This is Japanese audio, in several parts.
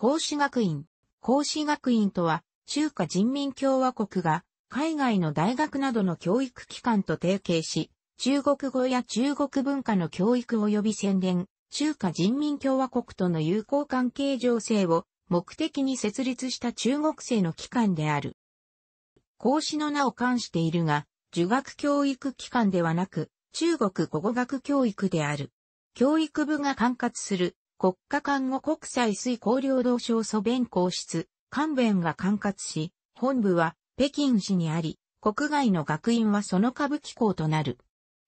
孔子学院。孔子学院とは、中華人民共和国が海外の大学などの教育機関と提携し、中国語や中国文化の教育及び宣伝、中華人民共和国との友好関係情勢を目的に設立した中国製の機関である。孔子の名を冠しているが、儒学教育機関ではなく、中国語語学教育である。教育部が管轄する国家看護国際水高領道省祖弁公室、官弁が管轄し、本部は北京市にあり、国外の学院はその下部機構となる。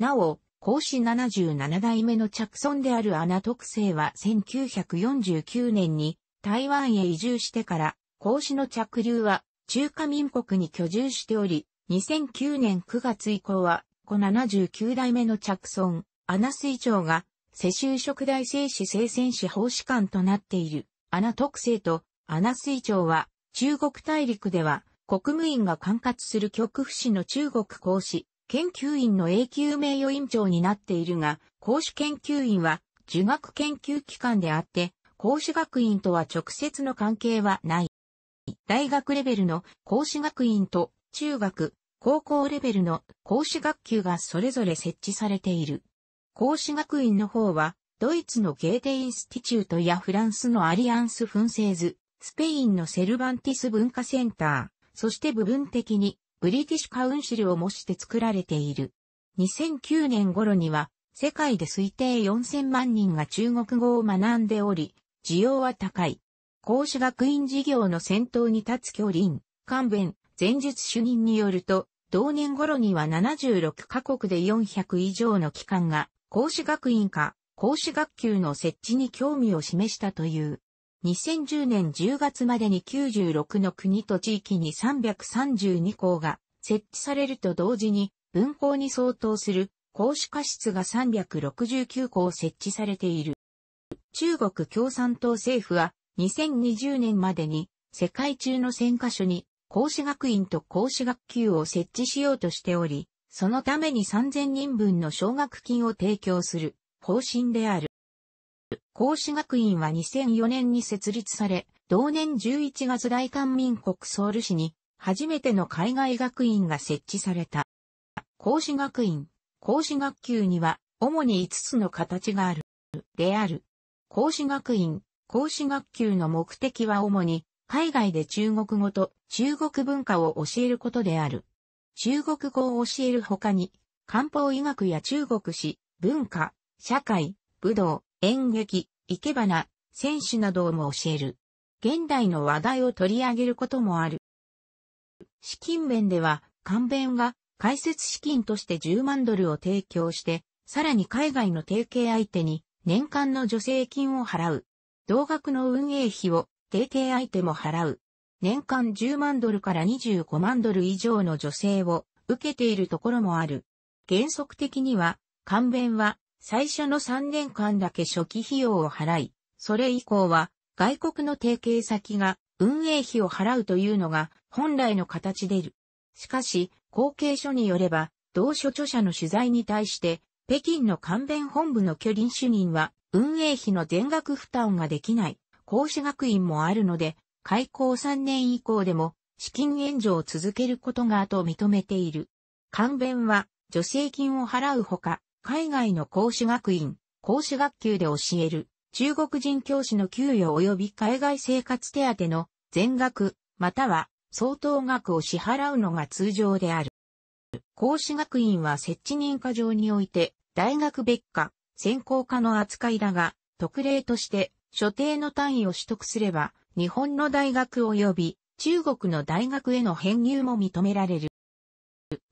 なお、孔子77代目の着村である穴特性は1949年に台湾へ移住してから、孔子の着流は中華民国に居住しており、2009年9月以降は、子79代目の着村、穴水長が世襲食大生死生戦士法師官となっている、穴特製と穴水長は、中国大陸では、国務院が管轄する極府市の中国公使、研究院の永久名誉院長になっているが、公使研究院は、儒学研究機関であって、公使学院とは直接の関係はない。大学レベルの公使学院と中学、高校レベルの講師学級がそれぞれ設置されている。孔子学院の方は、ドイツのゲーテインスティチュートやフランスのアリアンスフンセーズ、スペインのセルバンティス文化センター、そして部分的にブリティッシュカウンシルを模して作られている。2009年頃には世界で推定4000万人が中国語を学んでおり、需要は高い。孔子学院事業の先頭に立つ教林、官弁、前述主任によると、同年頃には76カ国で400以上の機関が孔子学院か、孔子学級の設置に興味を示したという。2010年10月までに96の国と地域に332校が設置されると同時に、文校に相当する孔子科室が369校設置されている。中国共産党政府は2020年までに世界中の1000カ所に孔子学院と孔子学級を設置しようとしており、そのために3000人分の奨学金を提供する方針である。孔子学院は2004年に設立され、同年11月大韓民国ソウル市に初めての海外学院が設置された。孔子学院、孔子学級には主に5つの形がある。である。孔子学院、孔子学級の目的は主に海外で中国語と中国文化を教えることである。中国語を教える他に、漢方医学や中国史、文化、社会、武道、演劇、生け花、選手なども教える。現代の話題を取り上げることもある。資金面では、関弁が開設資金として10万ドルを提供して、さらに海外の提携相手に年間の助成金を払う。同額の運営費を提携相手も払う。年間10万ドルから25万ドル以上の助成を受けているところもある。原則的には、勘弁は最初の3年間だけ初期費用を払い、それ以降は外国の提携先が運営費を払うというのが本来の形でる。しかし、後継書によれば、同所著者の取材に対して、北京の勘弁本部の距離主任は、運営費の全額負担ができない、講師学院もあるので、開校3年以降でも資金援助を続けることがと認めている。勘弁は助成金を払うほか、海外の講師学院、講師学級で教える、中国人教師の給与及び海外生活手当の全額、または相当額を支払うのが通常である。講師学院は設置認可上において、大学別科、専攻科の扱いだが、特例として、所定の単位を取得すれば、日本の大学及び中国の大学への編入も認められる。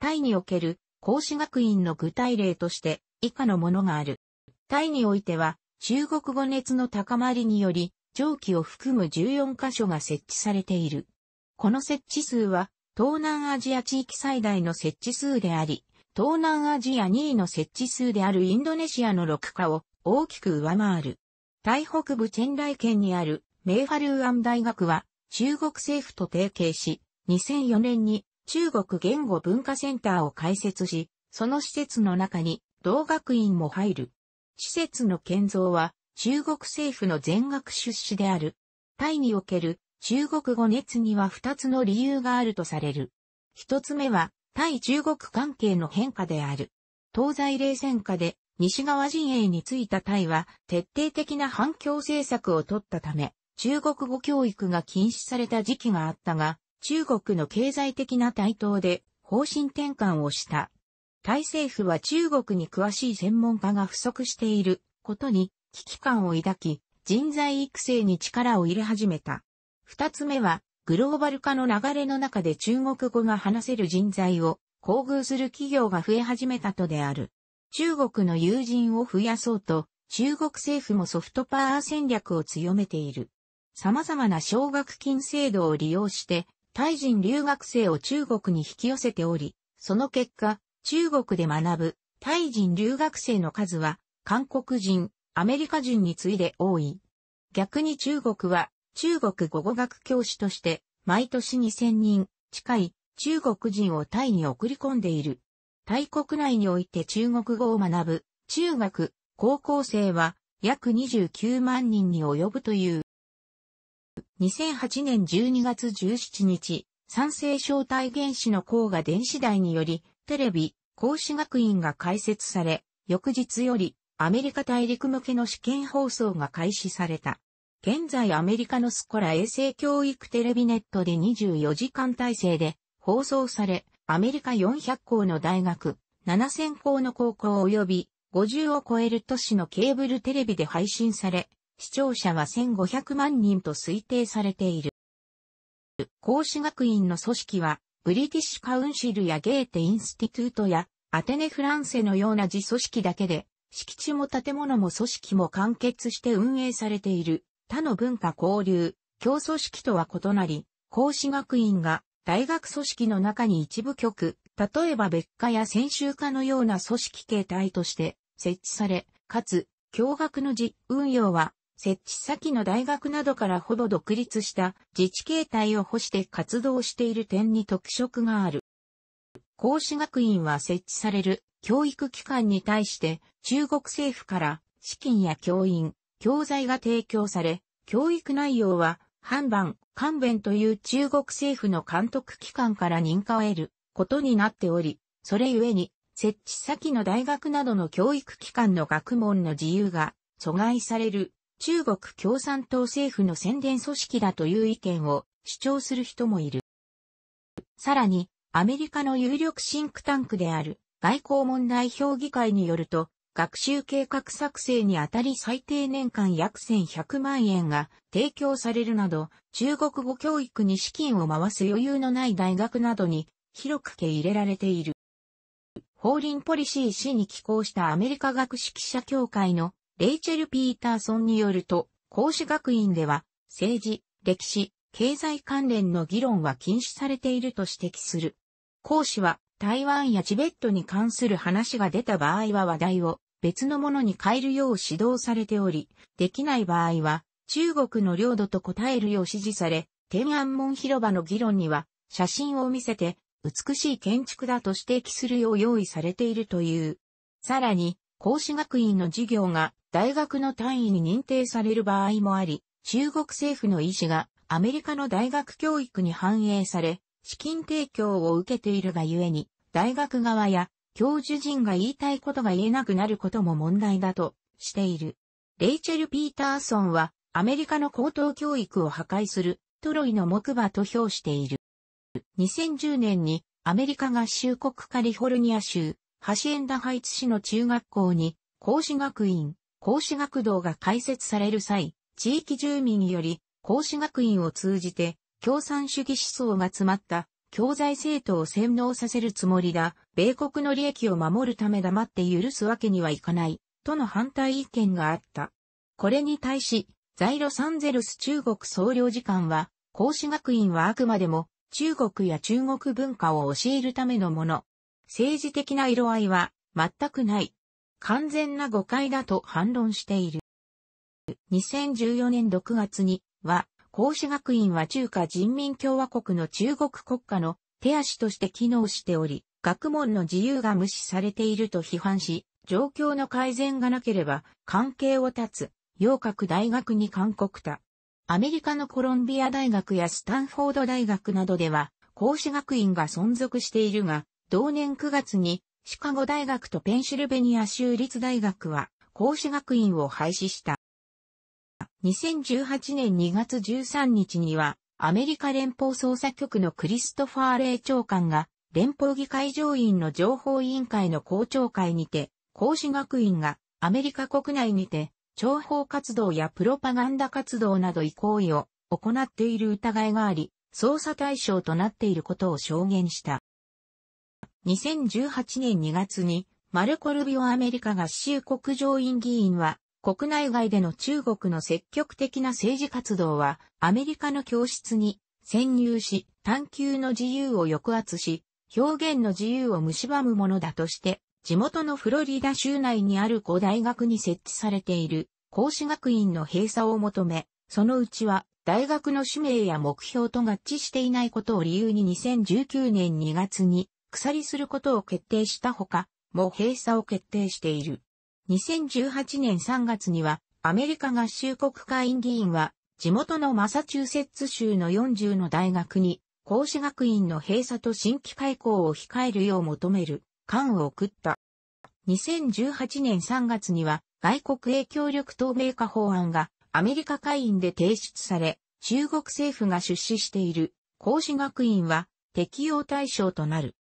タイにおける孔子学院の具体例として以下のものがある。タイにおいては中国語熱の高まりにより蒸気を含む14カ所が設置されている。この設置数は東南アジア地域最大の設置数であり、東南アジア2位の設置数であるインドネシアの6カを大きく上回る。イ北部チェンライ県にある明ファルーアン大学は中国政府と提携し、2004年に中国言語文化センターを開設し、その施設の中に同学院も入る。施設の建造は中国政府の全額出資である。タイにおける中国語熱には2つの理由があるとされる。1つ目は対中国関係の変化である。東西冷戦下で西側陣営についたタイは徹底的な反共政策を取ったため、中国語教育が禁止された時期があったが、中国の経済的な台頭で方針転換をした。タイ政府は中国に詳しい専門家が不足していることに危機感を抱き、人材育成に力を入れ始めた。二つ目は、グローバル化の流れの中で中国語が話せる人材を厚遇する企業が増え始めたとである。中国の友人を増やそうと、中国政府もソフトパワー戦略を強めている。様々な奨学金制度を利用して、タイ人留学生を中国に引き寄せており、その結果、中国で学ぶタイ人留学生の数は、韓国人、アメリカ人に次いで多い。逆に中国は、中国語語学教師として、毎年2000人近い中国人をタイに送り込んでいる。タイ国内において中国語を学ぶ中学、高校生は約29万人に及ぶという。2008年12月17日、賛成招体原子の項が電子代により、テレビ、講師学院が開設され、翌日より、アメリカ大陸向けの試験放送が開始された。現在アメリカのスコラ衛星教育テレビネットで24時間体制で放送され、アメリカ400校の大学、7000校の高校及び50を超える都市のケーブルテレビで配信され、視聴者は1500万人と推定されている。孔子学院の組織は、ブリティッシュカウンシルやゲーテインスティトゥートや、アテネフランセのような自組織だけで、敷地も建物も組織も完結して運営されている、他の文化交流、教組織とは異なり、孔子学院が大学組織の中に一部局、例えば別科や専修科のような組織形態として設置され、かつ、教学の自運用は設置先の大学などからほぼ独立した自治形態を保して活動している点に特色がある。孔子学院は設置される教育機関に対して中国政府から資金や教員、教材が提供され、教育内容は、判番、官弁という中国政府の監督機関から認可を得ることになっており、それゆえに、設置先の大学などの教育機関の学問の自由が阻害される中国共産党政府の宣伝組織だという意見を主張する人もいる。さらに、アメリカの有力シンクタンクである外交問題評議会によると、学習計画作成にあたり最低年間約1100万円が提供されるなど、中国語教育に資金を回す余裕のない大学などに広く受け入れられている。法輪ポリシー氏に寄稿したアメリカ学識者協会のレイチェル・ピーターソンによると、孔子学院では、政治、歴史、経済関連の議論は禁止されていると指摘する。孔子は、台湾やチベットに関する話が出た場合は話題を別のものに変えるよう指導されており、できない場合は、中国の領土と答えるよう指示され、天安門広場の議論には、写真を見せて、美しい建築だと指摘するよう用意されているという。さらに、孔子学院の授業が大学の単位に認定される場合もあり、中国政府の意思がアメリカの大学教育に反映され、資金提供を受けているがゆえに、大学側や教授陣が言いたいことが言えなくなることも問題だとしている。レイチェル・ピーターソンは、アメリカの高等教育を破壊する、トロイの木馬と評している。2010年にアメリカ合衆国カリフォルニア州橋円田ハイツ市の中学校に、孔子学院、孔子学堂が開設される際、地域住民により、孔子学院を通じて、共産主義思想が詰まった、教材生徒を洗脳させるつもりだ、米国の利益を守るため黙って許すわけにはいかない、との反対意見があった。これに対し、在ロサンゼルス中国総領事館は、孔子学院はあくまでも、中国や中国文化を教えるためのもの、政治的な色合いは全くない。完全な誤解だと反論している。2014年6月には、孔子学院は中華人民共和国の中国国家の手足として機能しており、学問の自由が無視されていると批判し、状況の改善がなければ関係を断つ、洋閣大学に勧告た。アメリカのコロンビア大学やスタンフォード大学などでは、孔子学院が存続しているが、同年9月にシカゴ大学とペンシルベニア州立大学は講師学院を廃止した。2018年2月13日にはアメリカ連邦捜査局のクリストファー・レイ長官が連邦議会上院の情報委員会の公聴会にて、講師学院がアメリカ国内にて、諜報活動やプロパガンダ活動など異行為を行っている疑いがあり、捜査対象となっていることを証言した。2018年2月に、マルコ・ルビオアメリカ合衆国上院議員は、国内外での中国の積極的な政治活動は、アメリカの教室に潜入し、探求の自由を抑圧し、表現の自由を蝕むものだとして、地元のフロリダ州内にある5大学に設置されている、講師学院の閉鎖を求め、そのうちは、大学の使命や目標と合致していないことを理由に2019年2月に、鎖することを決定したほか、も閉鎖を決定している。2018年3月には、アメリカ合衆国会員議員は、地元のマサチューセッツ州の40の大学に、講師学院の閉鎖と新規開校を控えるよう求める、勘を送った。2018年3月には、外国影響力透明化法案が、アメリカ会員で提出され、中国政府が出資している、講師学院は、適用対象となる。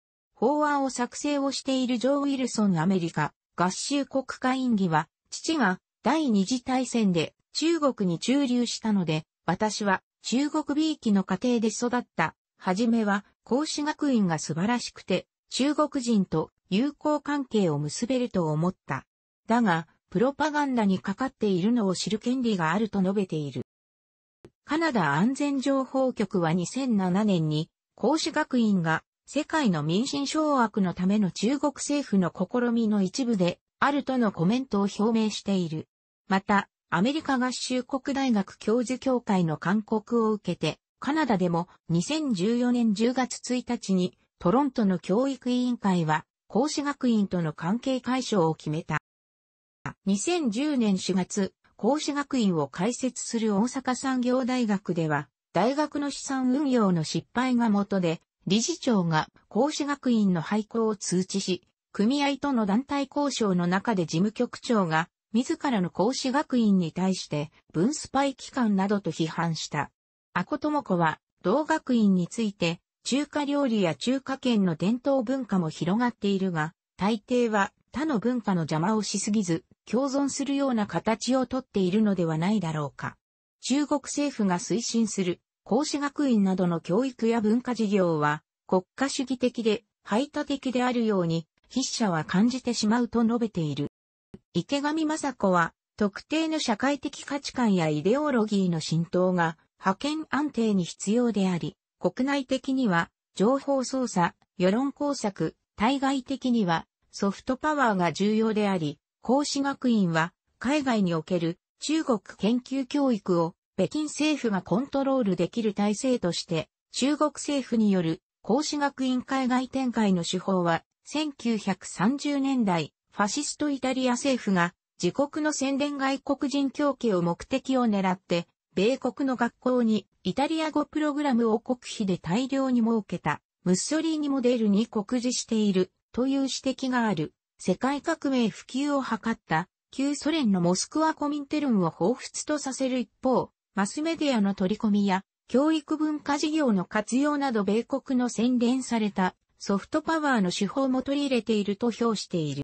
法案を作成をしているジョー・ウィルソンアメリカ合衆国会議員議は、父が第二次大戦で中国に駐留したので、私は中国美意気の家庭で育った。はじめは、孔子学院が素晴らしくて、中国人と友好関係を結べると思った。だが、プロパガンダにかかっているのを知る権利があると述べている。カナダ安全情報局は2007年に、孔子学院が世界の民進掌握のための中国政府の試みの一部で、あるとのコメントを表明している。また、アメリカ合衆国大学教授協会の勧告を受けて、カナダでも2014年10月1日にトロントの教育委員会は孔子学院との関係解消を決めた。2010年4月、孔子学院を開設する大阪産業大学では、大学の資産運用の失敗が元で、理事長が講師学院の廃校を通知し、組合との団体交渉の中で事務局長が、自らの講師学院に対して分スパイ機関などと批判した。アコトモコは同学院について中華料理や中華圏の伝統文化も広がっているが、大抵は他の文化の邪魔をしすぎず、共存するような形をとっているのではないだろうか。中国政府が推進する孔子学院などの教育や文化事業は、国家主義的で排他的であるように、筆者は感じてしまうと述べている。池上正子は、特定の社会的価値観やイデオロギーの浸透が、派遣安定に必要であり、国内的には、情報操作、世論工作、対外的には、ソフトパワーが重要であり、孔子学院は、海外における中国研究教育を北京政府がコントロールできる体制として、中国政府による孔子学院海外展開の手法は、1930年代、ファシストイタリア政府が、自国の宣伝外国人教家を目的を狙って、米国の学校にイタリア語プログラムを国費で大量に設けた、ムッソリーニモデルに酷似している、という指摘がある、世界革命普及を図った、旧ソ連のモスクワコミンテルンを彷彿とさせる一方、マスメディアの取り込みや、教育文化事業の活用など米国の洗練されたソフトパワーの手法も取り入れていると評している。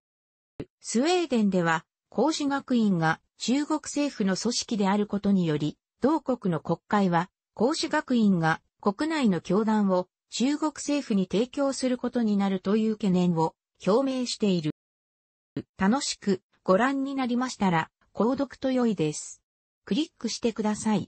スウェーデンでは、孔子学院が中国政府の組織であることにより、同国の国会は、孔子学院が国内の教団を中国政府に提供することになるという懸念を表明している。楽しくご覧になりましたら、購読と良いです。クリックしてください。